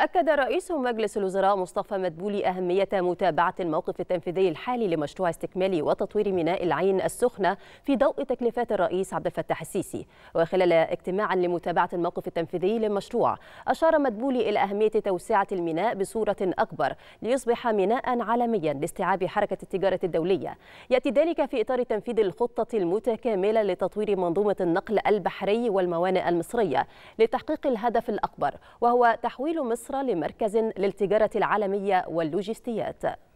أكد رئيس مجلس الوزراء مصطفى مدبولي أهمية متابعة الموقف التنفيذي الحالي لمشروع استكمال وتطوير ميناء العين السخنة في ضوء تكلفات الرئيس عبد الفتاح السيسي وخلال اجتماع لمتابعة الموقف التنفيذي للمشروع أشار مدبولي إلى أهمية توسعة الميناء بصورة أكبر ليصبح ميناء عالميا لاستيعاب حركة التجارة الدولية يأتي ذلك في إطار تنفيذ الخطة المتكاملة لتطوير منظومة النقل البحري والموانئ المصرية لتحقيق الهدف الأكبر وهو تحويل مصر مصر لمركز للتجارة العالمية واللوجستيات